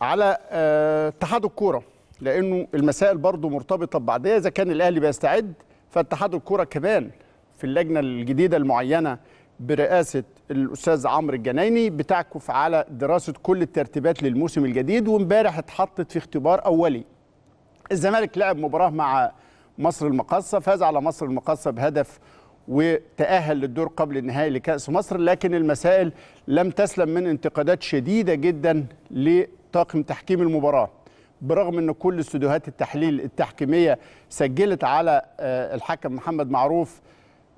على آه، اتحاد الكوره لانه المسائل برضه مرتبطه ببعضها اذا كان الاهلي بيستعد فاتحاد الكوره كمان في اللجنه الجديده المعينه برئاسه الاستاذ عمرو الجنايني بتعكف على دراسه كل الترتيبات للموسم الجديد وامبارح اتحطت في اختبار اولي الزمالك لعب مباراه مع مصر المقاصه فاز على مصر المقاصه بهدف وتأهل للدور قبل النهائي لكأس مصر لكن المسائل لم تسلم من انتقادات شديدة جدا طاقم تحكيم المباراه برغم ان كل استوديوهات التحليل التحكيميه سجلت على آه، الحكم محمد معروف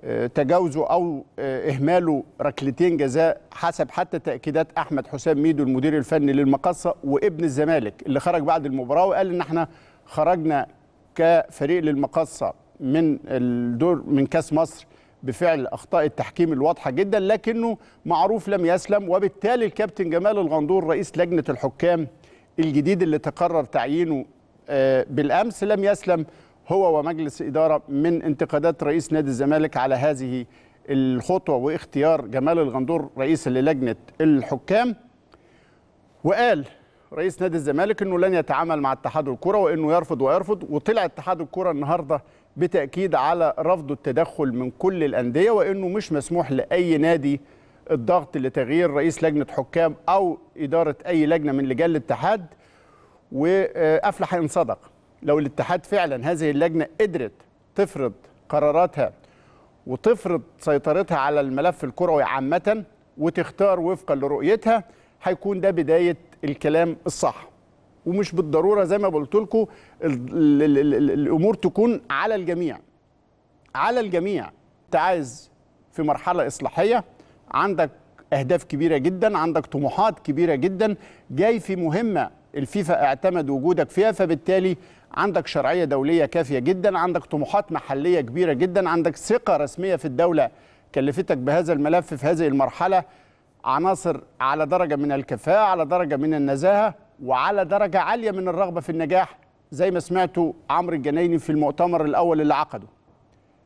آه، تجاوزه او آه، اهماله ركلتين جزاء حسب حتى تاكيدات احمد حسام ميدو المدير الفني للمقصه وابن الزمالك اللي خرج بعد المباراه وقال ان احنا خرجنا كفريق للمقصه من الدور من كاس مصر بفعل اخطاء التحكيم الواضحه جدا لكنه معروف لم يسلم وبالتالي الكابتن جمال الغندور رئيس لجنه الحكام الجديد اللي تقرر تعيينه آه، بالامس لم يسلم هو ومجلس اداره من انتقادات رئيس نادي الزمالك على هذه الخطوه واختيار جمال الغندور رئيسا للجنه الحكام وقال رئيس نادي الزمالك انه لن يتعامل مع اتحاد الكره وانه يرفض ويرفض وطلع اتحاد الكره النهارده بتأكيد على رفض التدخل من كل الانديه وانه مش مسموح لاي نادي الضغط لتغيير رئيس لجنه حكام او اداره اي لجنه من لجان الاتحاد وافلح ان صدق لو الاتحاد فعلا هذه اللجنه قدرت تفرض قراراتها وتفرض سيطرتها على الملف الكروي عامه وتختار وفقا لرؤيتها هيكون ده بدايه الكلام الصح ومش بالضروره زي ما قلت لكم الامور تكون على الجميع على الجميع انت عايز في مرحله اصلاحيه عندك اهداف كبيره جدا عندك طموحات كبيره جدا جاي في مهمه الفيفا اعتمد وجودك فيها فبالتالي عندك شرعيه دوليه كافيه جدا عندك طموحات محليه كبيره جدا عندك ثقه رسميه في الدوله كلفتك بهذا الملف في هذه المرحله عناصر على درجه من الكفاءه على درجه من النزاهه وعلى درجة عالية من الرغبة في النجاح زي ما سمعتوا عمرو الجنايني في المؤتمر الأول اللي عقده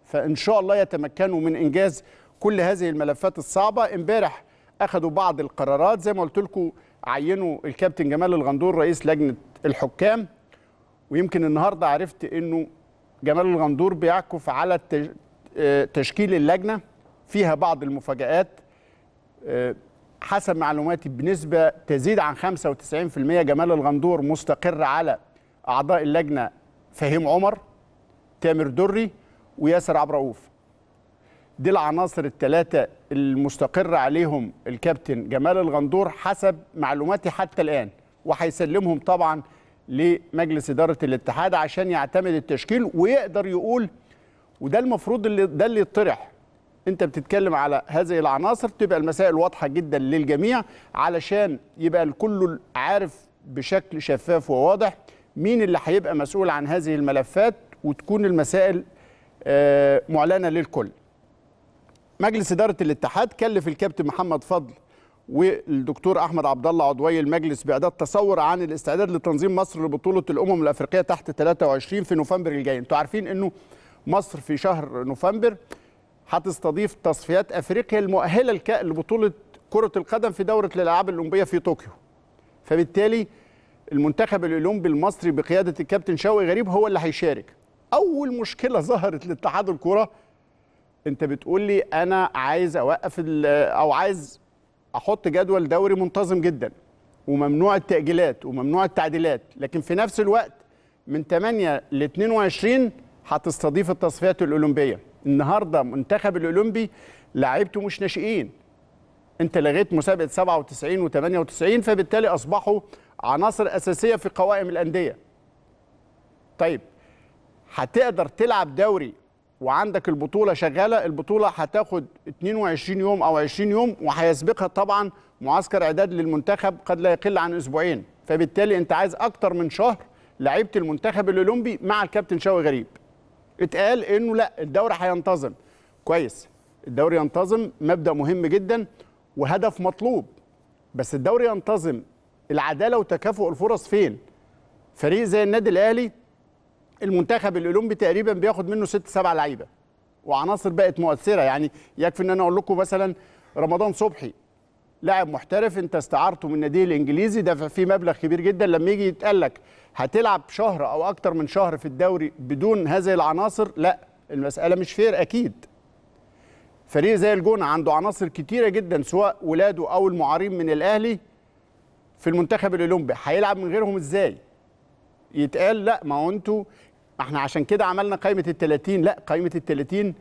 فإن شاء الله يتمكنوا من إنجاز كل هذه الملفات الصعبة امبارح أخذوا بعض القرارات زي ما قلت لكم عينوا الكابتن جمال الغندور رئيس لجنة الحكام ويمكن النهاردة عرفت أنه جمال الغندور بيعكف على آه، تشكيل اللجنة فيها بعض المفاجآت آه، حسب معلوماتي بنسبة تزيد عن 95% جمال الغندور مستقر على أعضاء اللجنة فهيم عمر تامر دري وياسر عبد الرؤوف دي العناصر الثلاثة المستقر عليهم الكابتن جمال الغندور حسب معلوماتي حتى الآن وهيسلمهم طبعا لمجلس إدارة الاتحاد عشان يعتمد التشكيل ويقدر يقول وده المفروض اللي ده اللي يطرح انت بتتكلم على هذه العناصر تبقى المسائل واضحه جدا للجميع علشان يبقى الكل عارف بشكل شفاف وواضح مين اللي هيبقى مسؤول عن هذه الملفات وتكون المسائل آه، معلنه للكل. مجلس اداره الاتحاد كلف الكابتن محمد فضل والدكتور احمد عبد الله عضوي المجلس باعداد تصور عن الاستعداد لتنظيم مصر لبطوله الامم الافريقيه تحت 23 في نوفمبر الجاي، انتوا عارفين انه مصر في شهر نوفمبر هتستضيف تصفيات افريقيا المؤهله لبطوله كره القدم في دوره الالعاب الاولمبيه في طوكيو فبالتالي المنتخب الاولمبي المصري بقياده الكابتن شوقي غريب هو اللي هيشارك اول مشكله ظهرت لاتحاد الكره انت بتقول لي انا عايز اوقف او عايز احط جدول دوري منتظم جدا وممنوع التاجيلات وممنوع التعديلات لكن في نفس الوقت من 8 ل 22 هتستضيف التصفيات الاولمبيه النهارده منتخب الاولمبي لعيبته مش ناشئين انت لغيت مسابقه 97 و98 فبالتالي اصبحوا عناصر اساسيه في قوائم الانديه طيب هتقدر تلعب دوري وعندك البطوله شغاله البطوله هتاخد 22 يوم او 20 يوم وهيسبقها طبعا معسكر اعداد للمنتخب قد لا يقل عن اسبوعين فبالتالي انت عايز اكتر من شهر لعيبه المنتخب الاولمبي مع الكابتن شوقي غريب اتقال انه لا الدوري هينتظم كويس الدوري ينتظم مبدا مهم جدا وهدف مطلوب بس الدوري ينتظم العداله وتكافؤ الفرص فين فريق زي النادي الاهلي المنتخب الاولمبي تقريبا بياخد منه ست سبع لعيبه وعناصر بقت مؤثره يعني يكفي ان انا اقول لكم مثلا رمضان صبحي لاعب محترف انت استعارته من النادي الانجليزي دافع فيه مبلغ كبير جدا لما يجي يتقال لك هتلعب شهر او اكتر من شهر في الدوري بدون هذه العناصر لا المساله مش فير اكيد فريق زي الجونه عنده عناصر كتيره جدا سواء ولاده او المعارين من الاهلي في المنتخب الاولمبي هيلعب من غيرهم ازاي يتقال لا ما هو انتوا احنا عشان كده عملنا قائمه ال 30 لا قائمه ال 30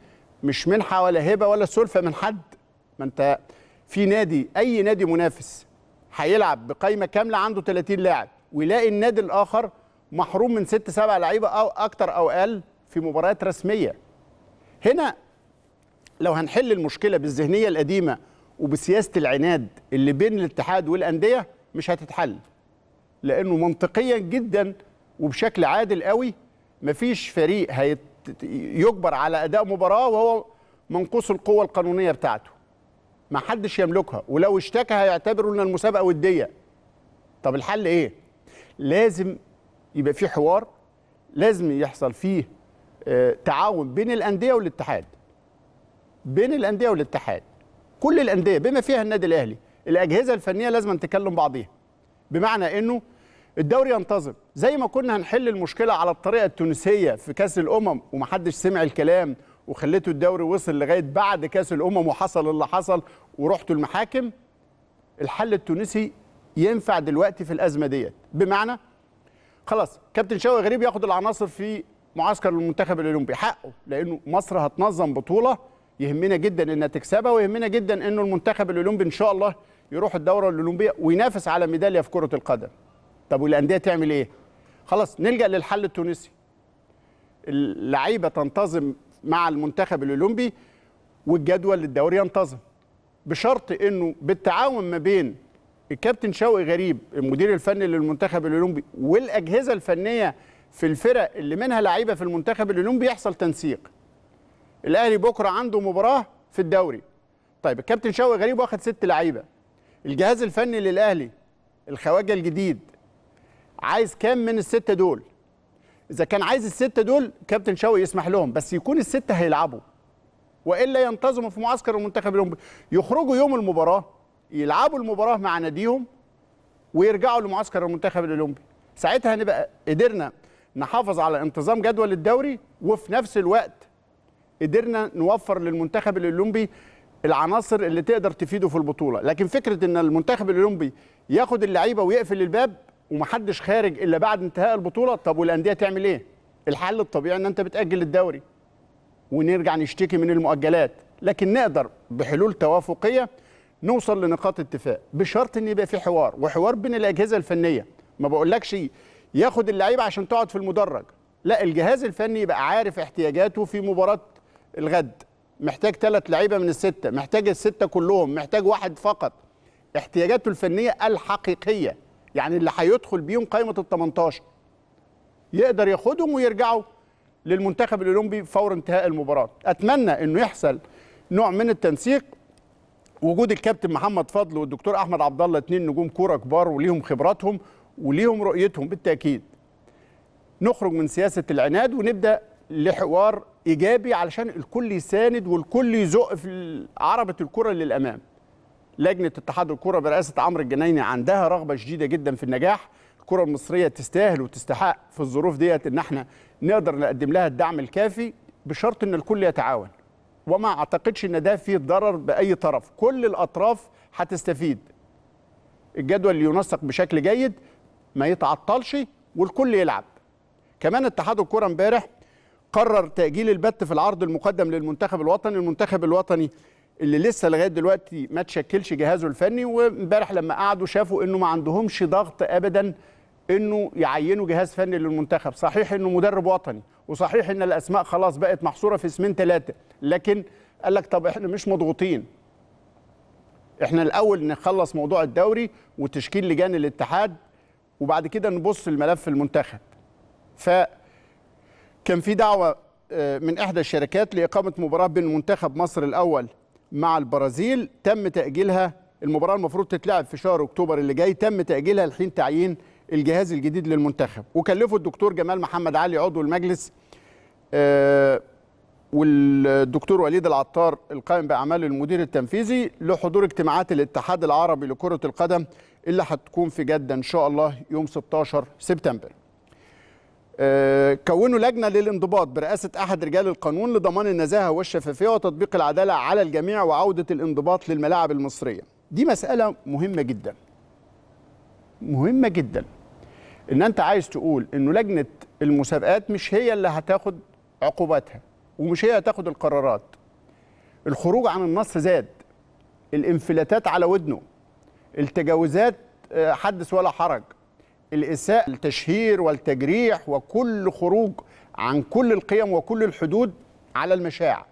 مش منحه ولا هبه ولا سلفه من حد ما انت في نادي اي نادي منافس هيلعب بقائمه كامله عنده 30 لاعب ويلاقي النادي الاخر محروم من ست سبع لعيبه او اكتر او اقل في مباريات رسميه هنا لو هنحل المشكله بالذهنيه القديمه وبسياسه العناد اللي بين الاتحاد والانديه مش هتتحل لانه منطقيا جدا وبشكل عادل قوي مفيش فريق هيت يجبر على اداء مباراه وهو منقوص القوه القانونيه بتاعته ما حدش يملكها ولو اشتكى هيعتبروا ان المسابقه وديه طب الحل ايه لازم يبقى في حوار لازم يحصل فيه آه، تعاون بين الانديه والاتحاد بين الانديه والاتحاد كل الانديه بما فيها النادي الاهلي الاجهزه الفنيه لازم تكلم بعضيها بمعنى انه الدوري ينتظم زي ما كنا هنحل المشكله على الطريقه التونسيه في كاس الامم ومحدش سمع الكلام وخليته الدوري وصل لغايه بعد كاس الامم وحصل اللي حصل ورحتوا المحاكم الحل التونسي ينفع دلوقتي في الازمه ديت بمعنى خلاص كابتن شوقي غريب ياخد العناصر في معسكر المنتخب الاولمبي حقه لانه مصر هتنظم بطوله يهمنا جدا انها تكسبها ويهمنا جدا انه المنتخب الاولمبي ان شاء الله يروح الدوره الاولمبيه وينافس على ميداليه في كره القدم طب والانديه تعمل ايه خلاص نلجا للحل التونسي اللعيبه تنتظم مع المنتخب الاولمبي والجدول الدوري ينتظم بشرط انه بالتعاون ما بين الكابتن شوقي غريب المدير الفني للمنتخب الاولمبي والاجهزه الفنيه في الفرق اللي منها لعيبه في المنتخب الاولمبي يحصل تنسيق الاهلي بكره عنده مباراه في الدوري طيب الكابتن شوقي غريب واخد ست لعيبه الجهاز الفني للاهلي الخواجه الجديد عايز كام من السته دول اذا كان عايز السته دول كابتن شوقي يسمح لهم بس يكون السته هيلعبوا والا ينتظموا في معسكر المنتخب الاولمبي يخرجوا يوم المباراه يلعبوا المباراه مع ناديهم ويرجعوا لمعسكر المنتخب الاولمبي ساعتها هنبقى قدرنا نحافظ على انتظام جدول الدوري وفي نفس الوقت قدرنا نوفر للمنتخب الاولمبي العناصر اللي تقدر تفيده في البطوله لكن فكره ان المنتخب الاولمبي ياخد اللعيبه ويقفل الباب ومحدش خارج الا بعد انتهاء البطوله طب والانديه تعمل ايه الحل الطبيعي ان انت بتاجل الدوري ونرجع نشتكي من المؤجلات لكن نقدر بحلول توافقيه نوصل لنقاط اتفاق بشرط ان يبقى في حوار وحوار بين الاجهزه الفنيه ما بقولكش ياخد اللعيبه عشان تقعد في المدرج لا الجهاز الفني يبقى عارف احتياجاته في مباراه الغد محتاج ثلاث لعيبه من السته محتاج السته كلهم محتاج واحد فقط احتياجاته الفنيه الحقيقيه يعني اللي هيدخل بيهم قائمه ال 18 يقدر ياخدهم ويرجعوا للمنتخب الاولمبي فور انتهاء المباراه اتمنى انه يحصل نوع من التنسيق وجود الكابتن محمد فضل والدكتور احمد عبد الله اثنين نجوم كوره كبار وليهم خبراتهم وليهم رؤيتهم بالتاكيد نخرج من سياسه العناد ونبدا لحوار ايجابي علشان الكل يساند والكل يزق في عربه الكره للامام لجنه اتحاد الكره برئاسه عمرو الجنايني عندها رغبه شديده جدا في النجاح الكره المصريه تستاهل وتستحق في الظروف ديت ان احنا نقدر نقدم لها الدعم الكافي بشرط ان الكل يتعاون وما اعتقدش ان ده فيه ضرر باي طرف كل الاطراف هتستفيد الجدول اللي ينسق بشكل جيد ما يتعطلش والكل يلعب كمان اتحاد الكره امبارح قرر تاجيل البت في العرض المقدم للمنتخب الوطني المنتخب الوطني اللي لسه لغايه دلوقتي ما تشكلش جهازه الفني وامبارح لما قعدوا شافوا انه ما عندهمش ضغط ابدا انه يعينوا جهاز فني للمنتخب صحيح انه مدرب وطني وصحيح ان الاسماء خلاص بقت محصوره في اسمين ثلاثه لكن قال لك طب احنا مش مضغوطين احنا الاول نخلص موضوع الدوري وتشكيل لجان الاتحاد وبعد كده نبص الملف المنتخب ف كان في دعوه آه، من احدى الشركات لاقامه مباراه بين منتخب مصر الاول مع البرازيل تم تاجيلها المباراه المفروض تتلعب في شهر اكتوبر اللي جاي تم تاجيلها لحين تعيين الجهاز الجديد للمنتخب وكلفه الدكتور جمال محمد علي عضو المجلس آه، والدكتور وليد العطار القائم باعمال المدير التنفيذي لحضور اجتماعات الاتحاد العربي لكره القدم اللي هتكون في جده ان شاء الله يوم 16 سبتمبر آه، كونوا لجنه للانضباط برئاسه احد رجال القانون لضمان النزاهه والشفافيه وتطبيق العداله على الجميع وعوده الانضباط للملاعب المصريه دي مساله مهمه جدا مهمه جدا ان انت عايز تقول انه لجنه المسابقات مش هي اللي هتاخد عقوباتها ومش هي هتاخد القرارات الخروج عن النص زاد الانفلاتات على ودنه التجاوزات آه، حدث ولا حرج الإساءة التشهير والتجريح وكل خروج عن كل القيم وكل الحدود على المشاع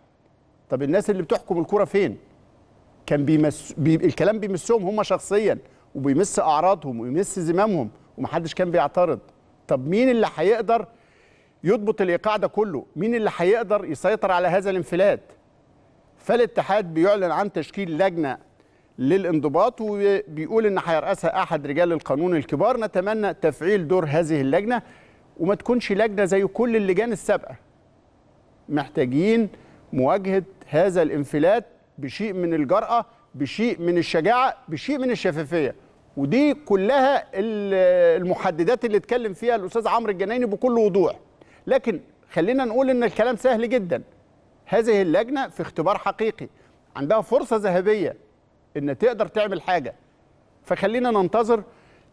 طب الناس اللي بتحكم الكرة فين كان بيمس... بي... الكلام بيمسهم هم شخصيا وبيمس أعراضهم ويمس زمامهم ومحدش كان بيعترض طب مين اللي هيقدر يضبط الايقاع ده كله مين اللي هيقدر يسيطر على هذا الانفلات فالاتحاد بيعلن عن تشكيل لجنه للانضباط وبيقول ان هيرأسها احد رجال القانون الكبار نتمنى تفعيل دور هذه اللجنه وما تكونش لجنه زي كل اللجان السابقه محتاجين مواجهه هذا الانفلات بشيء من الجرأه بشيء من الشجاعه بشيء من الشفافيه ودي كلها المحددات اللي اتكلم فيها الاستاذ عمرو الجنايني بكل وضوح لكن خلينا نقول ان الكلام سهل جدا هذه اللجنه في اختبار حقيقي عندها فرصه ذهبيه ان تقدر تعمل حاجه فخلينا ننتظر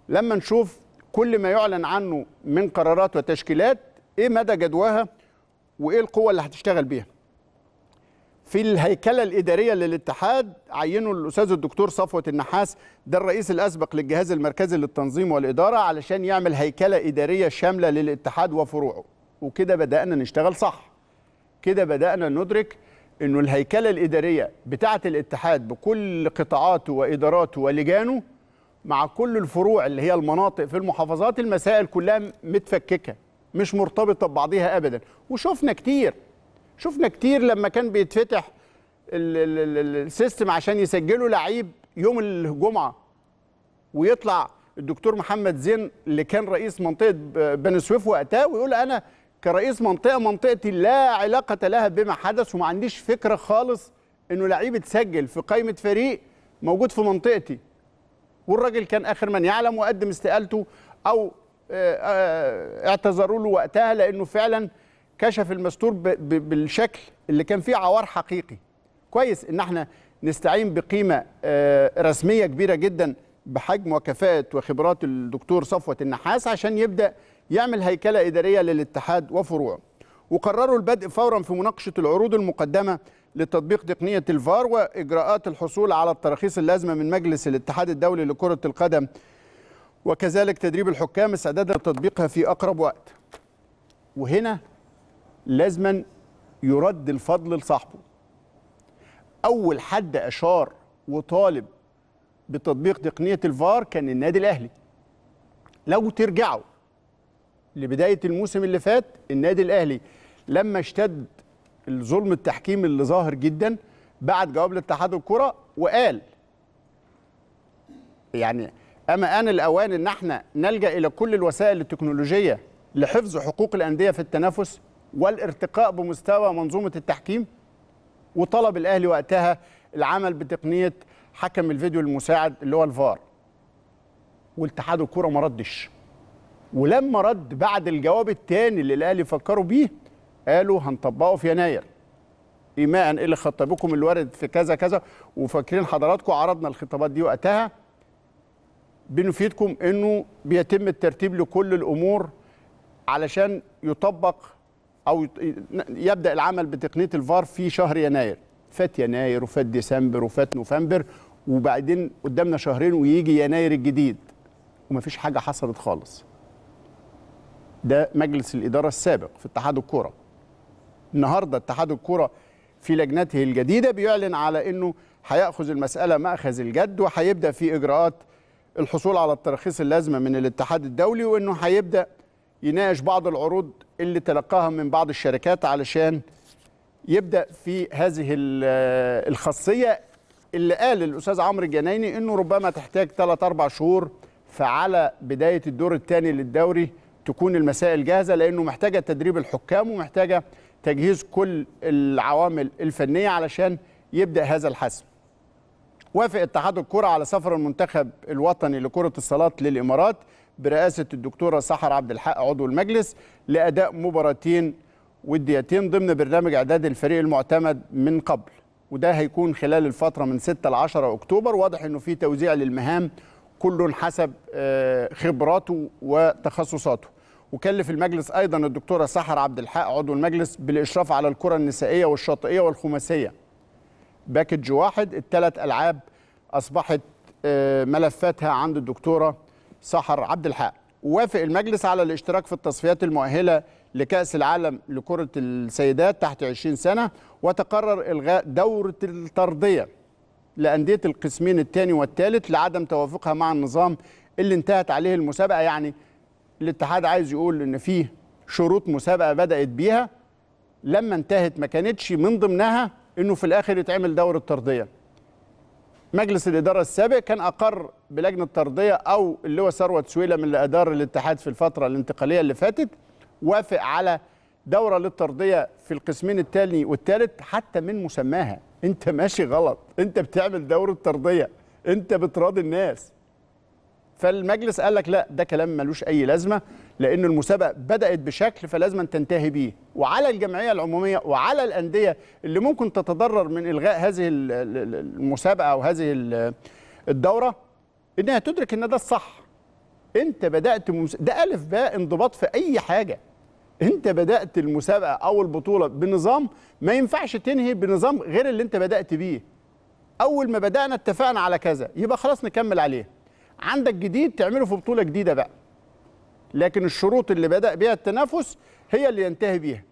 لما نشوف كل ما يعلن عنه من قرارات وتشكيلات ايه مدى جدواها وايه القوه اللي هتشتغل بيها في الهيكله الاداريه للاتحاد عينوا الاستاذ الدكتور صفوه النحاس ده الرئيس الاسبق للجهاز المركزي للتنظيم والاداره علشان يعمل هيكله اداريه شامله للاتحاد وفروعه وكده بدانا نشتغل صح كده بدانا ندرك انه الهيكله الاداريه بتاعه الاتحاد بكل قطاعاته واداراته ولجانه مع كل الفروع اللي هي المناطق في المحافظات المسائل كلها متفككه مش مرتبطه ببعضها ابدا وشفنا كتير شفنا كتير لما كان بيتفتح السيستم عشان يسجلوا لعيب يوم الجمعه ويطلع الدكتور محمد زين اللي كان رئيس منطقه بني سويف وقتها ويقول انا كرئيس منطقه منطقتي لا علاقه لها بما حدث وما عنديش فكره خالص انه لعيب اتسجل في قائمه فريق موجود في منطقتي والراجل كان اخر من يعلم وقدم استقالته او آه، آه، اعتذروا له وقتها لانه فعلا كشف المستور بالشكل اللي كان فيه عوار حقيقي كويس ان احنا نستعين بقيمه آه، رسميه كبيره جدا بحجم وكفاءه وخبرات الدكتور صفوه النحاس عشان يبدا يعمل هيكله اداريه للاتحاد وفروعه وقرروا البدء فورا في مناقشه العروض المقدمه لتطبيق تقنيه الفار واجراءات الحصول على التراخيص اللازمه من مجلس الاتحاد الدولي لكره القدم وكذلك تدريب الحكام استعدادا لتطبيقها في اقرب وقت وهنا لازما يرد الفضل لصاحبه اول حد اشار وطالب بتطبيق تقنيه الفار كان النادي الاهلي لو ترجعوا لبدايه الموسم اللي فات النادي الاهلي لما اشتد الظلم التحكيم اللي ظاهر جدا بعت جواب لاتحاد الكره وقال يعني اما ان الاوان ان احنا نلجا الى كل الوسائل التكنولوجيه لحفظ حقوق الانديه في التنافس والارتقاء بمستوى منظومه التحكيم وطلب الاهلي وقتها العمل بتقنيه حكم الفيديو المساعد اللي هو الفار والاتحاد الكوره ما ردش ولما رد بعد الجواب الثاني اللي الاهلي فكروا بيه قالوا هنطبقه في يناير ايماء إيه اللي خطابكم الوارد في كذا كذا وفاكرين حضراتكم عرضنا الخطابات دي وقتها بنفيدكم انه بيتم الترتيب لكل الامور علشان يطبق او يبدا العمل بتقنيه الفار في شهر يناير فات يناير وفات ديسمبر وفات نوفمبر وبعدين قدامنا شهرين ويجي يناير الجديد ومفيش حاجه حصلت خالص ده مجلس الاداره السابق في اتحاد الكوره النهارده اتحاد الكوره في لجنته الجديده بيعلن على انه هياخذ المساله ماخذ الجد وهيبدا في اجراءات الحصول على التراخيص اللازمه من الاتحاد الدولي وانه هيبدا يناقش بعض العروض اللي تلقاها من بعض الشركات علشان يبدا في هذه الخاصيه اللي قال الاستاذ عمرو الجنايني انه ربما تحتاج ثلاث اربع شهور فعلى بدايه الدور الثاني للدوري تكون المسائل جاهزه لانه محتاجه تدريب الحكام ومحتاجه تجهيز كل العوامل الفنيه علشان يبدا هذا الحسم. وافق اتحاد الكره على سفر المنتخب الوطني لكره الصالات للامارات برئاسة الدكتورة سحر عبد الحق عضو المجلس لأداء مباراتين وديتين ضمن برنامج إعداد الفريق المعتمد من قبل وده هيكون خلال الفترة من 6 ل 10 أكتوبر واضح أنه في توزيع للمهام كل حسب آه، خبراته وتخصصاته وكلف المجلس ايضا الدكتوره سحر عبد الحق عضو المجلس بالاشراف على الكره النسائيه والشاطئيه والخماسيه باكج واحد الثلاث العاب اصبحت آه، ملفاتها عند الدكتوره سحر عبد الحق وافق المجلس على الاشتراك في التصفيات المؤهله لكأس العالم لكرة السيدات تحت 20 سنة وتقرر إلغاء دورة الطردية لأندية القسمين الثاني والثالث لعدم توافقها مع النظام اللي انتهت عليه المسابقة يعني الاتحاد عايز يقول إن فيه شروط مسابقة بدأت بيها لما انتهت ما كانتش من ضمنها إنه في الآخر يتعمل دورة طردية مجلس الإدارة السابق كان أقر بلجنة ترضية أو اللي هو ثروت سويلة من اللي أدار الاتحاد في الفترة الانتقالية اللي فاتت وافق على دورة للترضية في القسمين الثاني والتالت حتى من مسماها أنت ماشي غلط أنت بتعمل دورة ترضية أنت بتراضي الناس فالمجلس قال لك لا ده كلام ملوش اي لازمه لان المسابقه بدات بشكل فلازم تنتهي بيه وعلى الجمعيه العموميه وعلى الانديه اللي ممكن تتضرر من الغاء هذه المسابقه او هذه الدوره انها تدرك ان ده الصح انت بدات مس... ده الف باء انضباط في اي حاجه انت بدات المسابقه او البطوله بنظام ما ينفعش تنهي بنظام غير اللي انت بدات بيه اول ما بدانا اتفقنا على كذا يبقى خلاص نكمل عليه عندك جديد تعمله في بطوله جديده بقى لكن الشروط اللي بدا بها التنافس هي اللي ينتهي بيها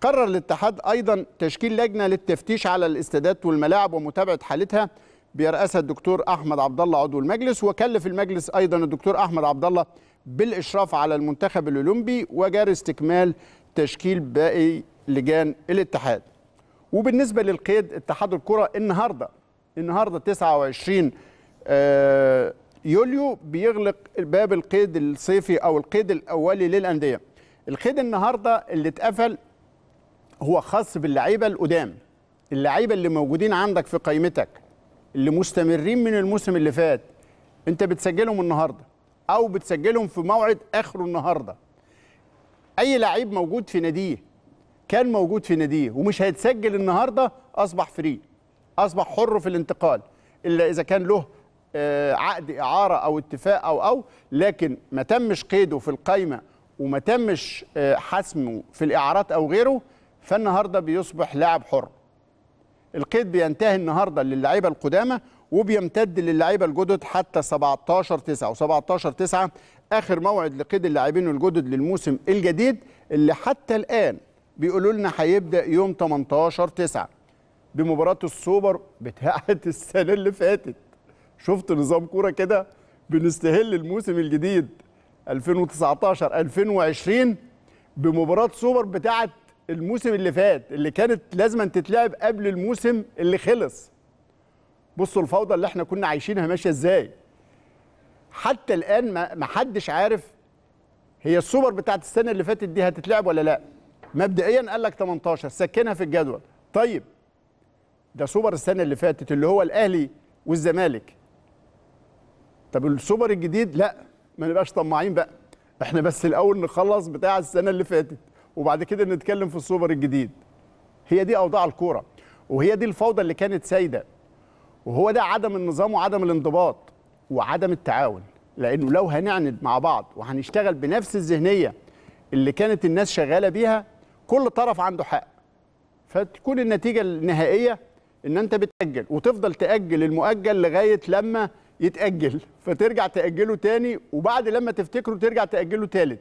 قرر الاتحاد ايضا تشكيل لجنه للتفتيش على الاستادات والملاعب ومتابعه حالتها بيرأسها الدكتور احمد عبد الله عضو المجلس وكلف المجلس ايضا الدكتور احمد عبد الله بالاشراف على المنتخب الاولمبي وجاري استكمال تشكيل باقي لجان الاتحاد وبالنسبه للقيد اتحاد الكره النهارده النهارده 29 آه، يوليو بيغلق باب القيد الصيفي او القيد الاولي للانديه القيد النهارده اللي اتقفل هو خاص باللعيبه القدام اللعيبه اللي موجودين عندك في قائمتك اللي مستمرين من الموسم اللي فات انت بتسجلهم النهارده او بتسجلهم في موعد اخره النهارده اي لعيب موجود في ناديه كان موجود في ناديه ومش هيتسجل النهارده اصبح فري اصبح حر في الانتقال الا اذا كان له آه، عقد اعاره او اتفاق او او لكن ما تمش قيده في القايمه وما تمش آه، حسمه في الاعارات او غيره فالنهارده بيصبح لاعب حر القيد بينتهي النهارده للعيبه القدامى وبيمتد للعيبه الجدد حتى 17 9 و17 9 اخر موعد لقيد اللاعبين الجدد للموسم الجديد اللي حتى الان بيقولوا لنا هيبدا يوم 18 9 بمباراه السوبر بتاعه السنه اللي فاتت شفت نظام كوره كده بنستهل الموسم الجديد 2019 2020 بمباراه سوبر بتاعه الموسم اللي فات اللي كانت لازم تتلعب قبل الموسم اللي خلص بصوا الفوضى اللي احنا كنا عايشينها ماشيه ازاي حتى الان ما حدش عارف هي السوبر بتاعه السنه اللي فاتت دي هتتلعب ولا لا مبدئيا قال لك 18 سكنها في الجدول طيب ده سوبر السنه اللي فاتت اللي هو الاهلي والزمالك طب السوبر الجديد لا ما نبقاش طماعين بقى احنا بس الاول نخلص بتاع السنه اللي فاتت وبعد كده نتكلم في السوبر الجديد هي دي اوضاع الكوره وهي دي الفوضى اللي كانت سايده وهو ده عدم النظام وعدم الانضباط وعدم التعاون لانه لو هنعند مع بعض وهنشتغل بنفس الذهنيه اللي كانت الناس شغاله بيها كل طرف عنده حق فتكون النتيجه النهائيه ان انت بتاجل وتفضل تاجل المؤجل لغايه لما يتاجل فترجع تاجله تاني وبعد لما تفتكره ترجع تاجله تالت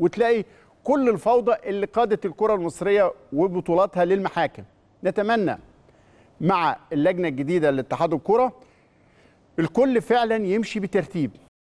وتلاقي كل الفوضى اللي قادت الكره المصريه وبطولاتها للمحاكم نتمنى مع اللجنه الجديده لاتحاد الكره الكل فعلا يمشي بترتيب